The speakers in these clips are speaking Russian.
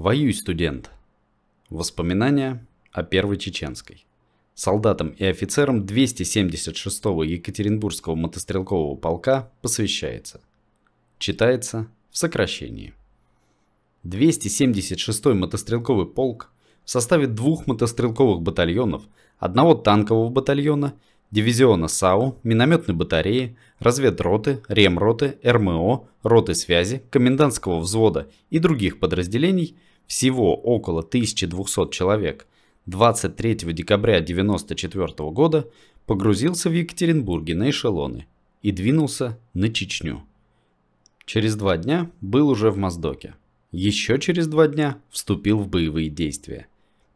«Воюй, студент!» Воспоминания о Первой Чеченской. Солдатам и офицерам 276-го Екатеринбургского мотострелкового полка посвящается. Читается в сокращении. 276-й мотострелковый полк в составе двух мотострелковых батальонов, одного танкового батальона, дивизиона САУ, минометной батареи, разведроты, ремроты, РМО, роты связи, комендантского взвода и других подразделений – всего около 1200 человек, 23 декабря 1994 года погрузился в Екатеринбурге на эшелоны и двинулся на Чечню. Через два дня был уже в Моздоке. Еще через два дня вступил в боевые действия.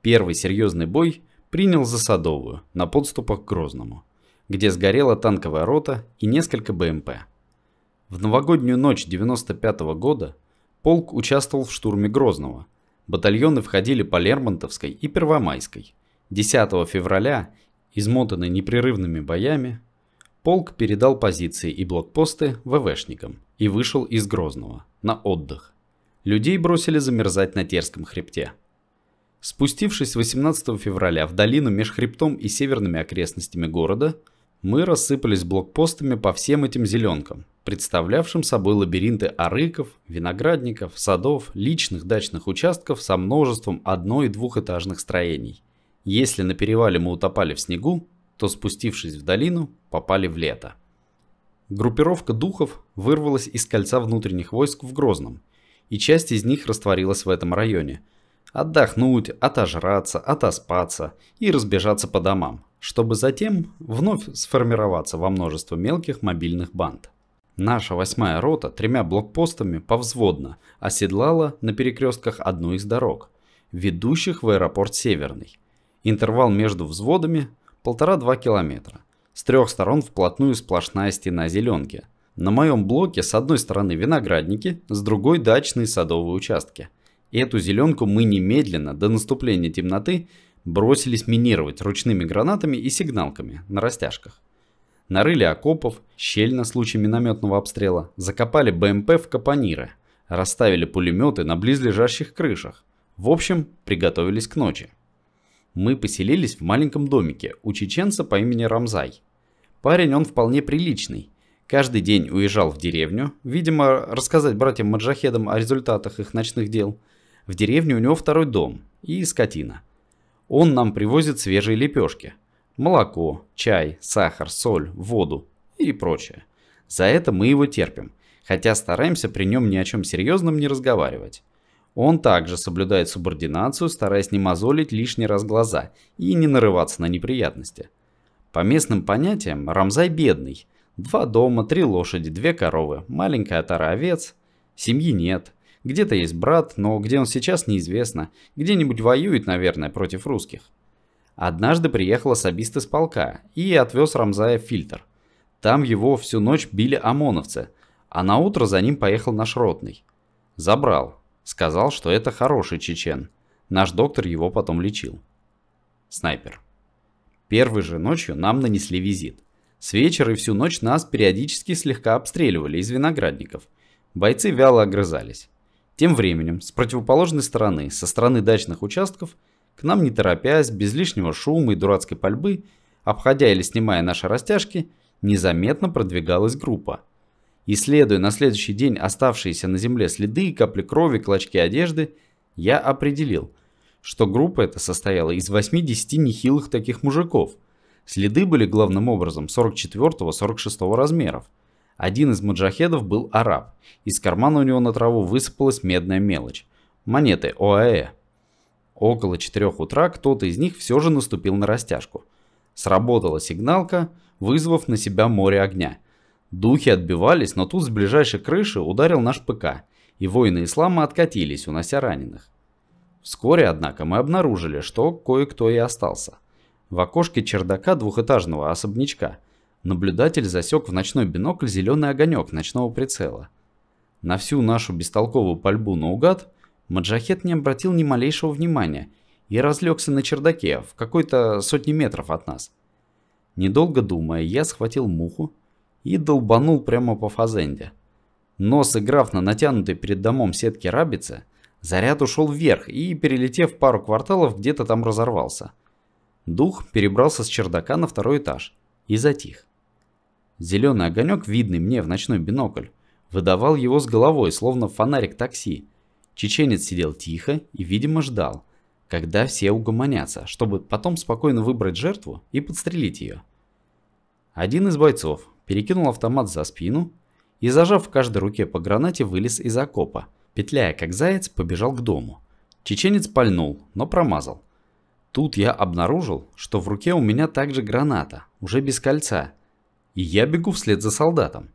Первый серьезный бой принял за Садовую на подступах к Грозному, где сгорела танковая рота и несколько БМП. В новогоднюю ночь 95 года полк участвовал в штурме Грозного – батальоны входили по Лермонтовской и Первомайской. 10 февраля, измотанный непрерывными боями, полк передал позиции и блокпосты ВВшникам и вышел из Грозного на отдых. Людей бросили замерзать на Терском хребте. Спустившись 18 февраля в долину между хребтом и северными окрестностями города, мы рассыпались блокпостами по всем этим зеленкам, представлявшим собой лабиринты арыков, виноградников, садов, личных дачных участков со множеством одно- и двухэтажных строений. Если на перевале мы утопали в снегу, то спустившись в долину, попали в лето. Группировка духов вырвалась из кольца внутренних войск в Грозном, и часть из них растворилась в этом районе – отдохнуть, отожраться, отоспаться и разбежаться по домам, чтобы затем вновь сформироваться во множество мелких мобильных банд. Наша восьмая рота тремя блокпостами повзводно оседлала на перекрестках одну из дорог, ведущих в аэропорт Северный. Интервал между взводами – полтора-два километра. С трех сторон вплотную сплошная стена зеленки. На моем блоке с одной стороны виноградники, с другой – дачные садовые участки – Эту зеленку мы немедленно, до наступления темноты, бросились минировать ручными гранатами и сигналками на растяжках. Нарыли окопов, щель на случай минометного обстрела, закопали БМП в капониры, расставили пулеметы на близлежащих крышах. В общем, приготовились к ночи. Мы поселились в маленьком домике у чеченца по имени Рамзай. Парень он вполне приличный. Каждый день уезжал в деревню, видимо, рассказать братьям-маджахедам о результатах их ночных дел – в деревне у него второй дом и скотина. Он нам привозит свежие лепешки, молоко, чай, сахар, соль, воду и прочее. За это мы его терпим, хотя стараемся при нем ни о чем серьезном не разговаривать. Он также соблюдает субординацию, стараясь не мозолить лишний раз глаза и не нарываться на неприятности. По местным понятиям Рамзай бедный. Два дома, три лошади, две коровы, маленькая тара овец. Семьи нет, где-то есть брат, но где он сейчас неизвестно. Где-нибудь воюет, наверное, против русских. Однажды приехал особист из полка и отвез Рамзая в фильтр. Там его всю ночь били ОМОНовцы, а на утро за ним поехал наш ротный. Забрал. Сказал, что это хороший чечен. Наш доктор его потом лечил. Снайпер. Первой же ночью нам нанесли визит. С вечера и всю ночь нас периодически слегка обстреливали из виноградников. Бойцы вяло огрызались. Тем временем, с противоположной стороны, со стороны дачных участков, к нам не торопясь, без лишнего шума и дурацкой пальбы, обходя или снимая наши растяжки, незаметно продвигалась группа. Исследуя на следующий день оставшиеся на земле следы, капли крови, клочки одежды, я определил, что группа эта состояла из 80 нехилых таких мужиков. Следы были главным образом 44-46 размеров – один из маджахедов был араб. Из кармана у него на траву высыпалась медная мелочь. Монеты ОАЭ. Около четырех утра кто-то из них все же наступил на растяжку. Сработала сигналка, вызвав на себя море огня. Духи отбивались, но тут с ближайшей крыши ударил наш ПК, и воины ислама откатились, унося раненых. Вскоре, однако, мы обнаружили, что кое-кто и остался. В окошке чердака двухэтажного особнячка – наблюдатель засек в ночной бинокль зеленый огонек ночного прицела. На всю нашу бестолковую пальбу наугад Маджахет не обратил ни малейшего внимания и разлегся на чердаке в какой-то сотни метров от нас. Недолго думая, я схватил муху и долбанул прямо по фазенде. Но, сыграв на натянутой перед домом сетке рабицы, заряд ушел вверх и, перелетев пару кварталов, где-то там разорвался. Дух перебрался с чердака на второй этаж и затих. Зеленый огонек, видный мне в ночной бинокль, выдавал его с головой, словно фонарик такси. Чеченец сидел тихо и, видимо, ждал, когда все угомонятся, чтобы потом спокойно выбрать жертву и подстрелить ее. Один из бойцов перекинул автомат за спину и, зажав в каждой руке по гранате, вылез из окопа, петляя как заяц, побежал к дому. Чеченец пальнул, но промазал. Тут я обнаружил, что в руке у меня также граната, уже без кольца – и я бегу вслед за солдатом.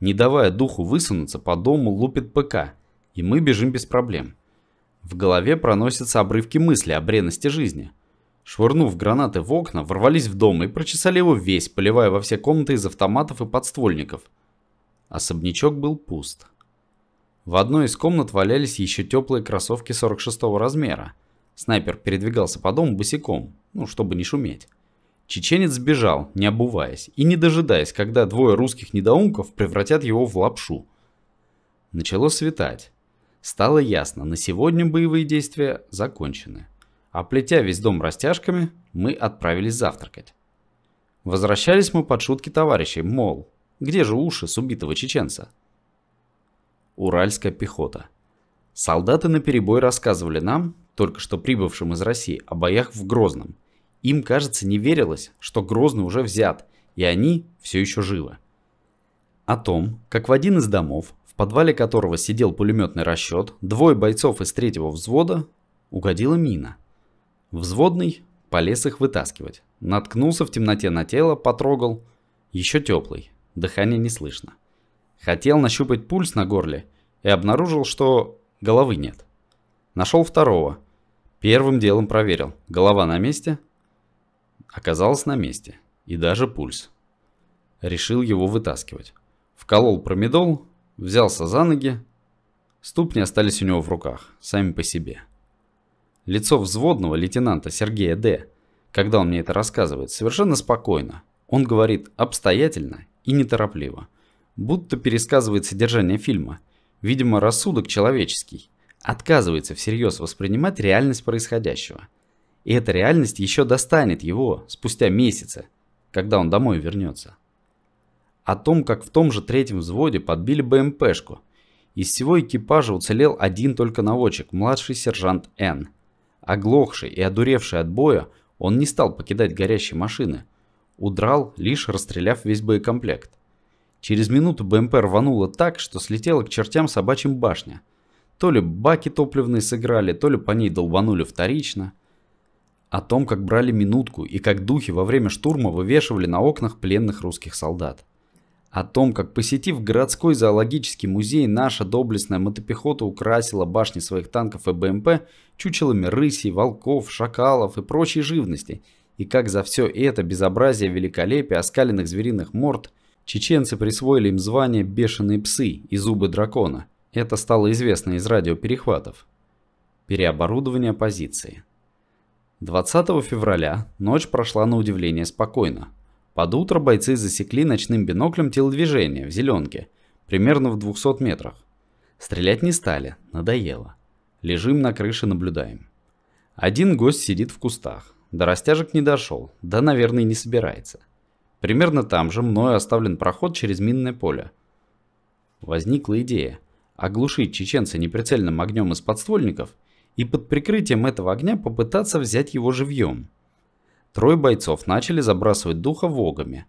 Не давая духу высунуться, по дому лупит ПК, и мы бежим без проблем. В голове проносятся обрывки мысли о бренности жизни. Швырнув гранаты в окна, ворвались в дом и прочесали его весь, поливая во все комнаты из автоматов и подствольников. Особнячок был пуст. В одной из комнат валялись еще теплые кроссовки 46 размера. Снайпер передвигался по дому босиком, ну, чтобы не шуметь. Чеченец сбежал, не обуваясь, и не дожидаясь, когда двое русских недоумков превратят его в лапшу. Начало светать. Стало ясно, на сегодня боевые действия закончены. Оплетя весь дом растяжками, мы отправились завтракать. Возвращались мы под шутки товарищей, мол, где же уши с убитого чеченца? Уральская пехота. Солдаты наперебой рассказывали нам, только что прибывшим из России, о боях в Грозном – им, кажется, не верилось, что Грозный уже взят, и они все еще живы. О том, как в один из домов, в подвале которого сидел пулеметный расчет, двое бойцов из третьего взвода угодила мина. Взводный полез их вытаскивать. Наткнулся в темноте на тело, потрогал. Еще теплый, дыхание не слышно. Хотел нащупать пульс на горле и обнаружил, что головы нет. Нашел второго. Первым делом проверил, голова на месте, оказалась на месте, и даже пульс. Решил его вытаскивать. Вколол промедол, взялся за ноги. Ступни остались у него в руках, сами по себе. Лицо взводного лейтенанта Сергея Д., когда он мне это рассказывает, совершенно спокойно. Он говорит обстоятельно и неторопливо, будто пересказывает содержание фильма. Видимо, рассудок человеческий отказывается всерьез воспринимать реальность происходящего – и эта реальность еще достанет его спустя месяцы, когда он домой вернется. О том, как в том же третьем взводе подбили БМПшку. Из всего экипажа уцелел один только наводчик, младший сержант Н. Оглохший и одуревший от боя, он не стал покидать горящие машины. Удрал, лишь расстреляв весь боекомплект. Через минуту БМП рвануло так, что слетела к чертям собачьим башня. То ли баки топливные сыграли, то ли по ней долбанули вторично – о том, как брали минутку и как духи во время штурма вывешивали на окнах пленных русских солдат. О том, как посетив городской зоологический музей, наша доблестная мотопехота украсила башни своих танков и БМП чучелами рысей, волков, шакалов и прочей живности, и как за все это безобразие великолепия оскаленных звериных морд чеченцы присвоили им звание «бешеные псы» и «зубы дракона». Это стало известно из радиоперехватов. Переоборудование позиции. 20 февраля ночь прошла на удивление спокойно. Под утро бойцы засекли ночным биноклем телодвижение в зеленке, примерно в 200 метрах. Стрелять не стали, надоело. Лежим на крыше, наблюдаем. Один гость сидит в кустах. До растяжек не дошел, да, наверное, не собирается. Примерно там же мною оставлен проход через минное поле. Возникла идея оглушить чеченца неприцельным огнем из подствольников – и под прикрытием этого огня попытаться взять его живьем. Трое бойцов начали забрасывать духа вогами,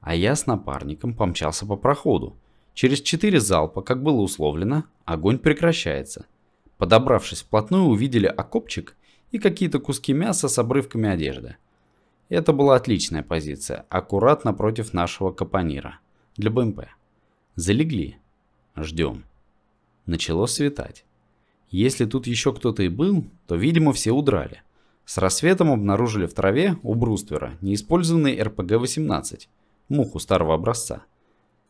а я с напарником помчался по проходу. Через четыре залпа, как было условлено, огонь прекращается. Подобравшись вплотную, увидели окопчик и какие-то куски мяса с обрывками одежды. Это была отличная позиция, аккуратно против нашего капонира. Для БМП. Залегли. Ждем. Начало светать. Если тут еще кто-то и был, то, видимо, все удрали. С рассветом обнаружили в траве у бруствера неиспользованный РПГ-18, муху старого образца.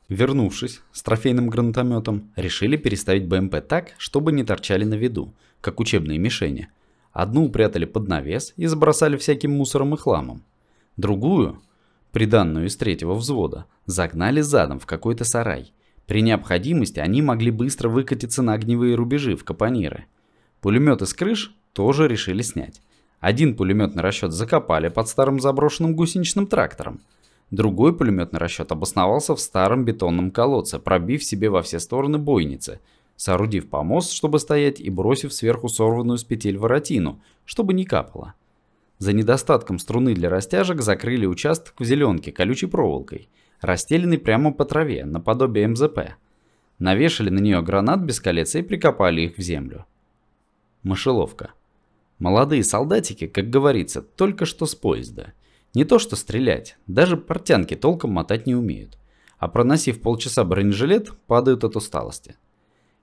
Вернувшись с трофейным гранатометом, решили переставить БМП эм так, чтобы не торчали на виду, как учебные мишени. Одну упрятали под навес и забросали всяким мусором и хламом. Другую, приданную из третьего взвода, загнали задом в какой-то сарай при необходимости они могли быстро выкатиться на огневые рубежи в капониры. Пулеметы с крыш тоже решили снять. Один пулеметный расчет закопали под старым заброшенным гусеничным трактором. Другой пулеметный расчет обосновался в старом бетонном колодце, пробив себе во все стороны бойницы, соорудив помост, чтобы стоять, и бросив сверху сорванную с петель воротину, чтобы не капало. За недостатком струны для растяжек закрыли участок в зеленке колючей проволокой – расстеленный прямо по траве, наподобие МЗП. Навешали на нее гранат без колец и прикопали их в землю. Мышеловка. Молодые солдатики, как говорится, только что с поезда. Не то что стрелять, даже портянки толком мотать не умеют. А проносив полчаса бронежилет, падают от усталости.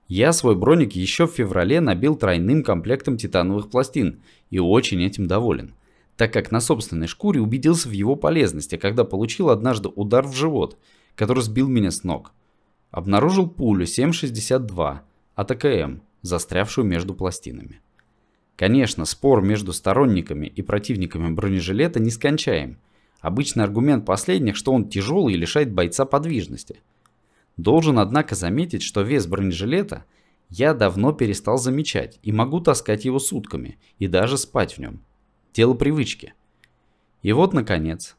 Я свой броник еще в феврале набил тройным комплектом титановых пластин и очень этим доволен так как на собственной шкуре убедился в его полезности, когда получил однажды удар в живот, который сбил меня с ног. Обнаружил пулю 7,62 от АКМ, застрявшую между пластинами. Конечно, спор между сторонниками и противниками бронежилета нескончаем. Обычный аргумент последних, что он тяжелый и лишает бойца подвижности. Должен, однако, заметить, что вес бронежилета я давно перестал замечать и могу таскать его сутками и даже спать в нем – Тело привычки. И вот, наконец,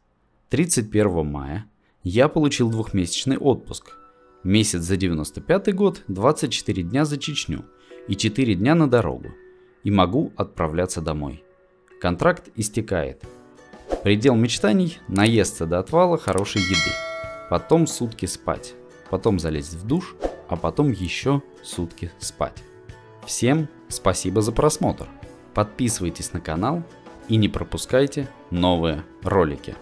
31 мая я получил двухмесячный отпуск. Месяц за 95 год, 24 дня за Чечню и 4 дня на дорогу. И могу отправляться домой. Контракт истекает. Предел мечтаний – наесться до отвала хорошей еды. Потом сутки спать. Потом залезть в душ, а потом еще сутки спать. Всем спасибо за просмотр. Подписывайтесь на канал, и не пропускайте новые ролики.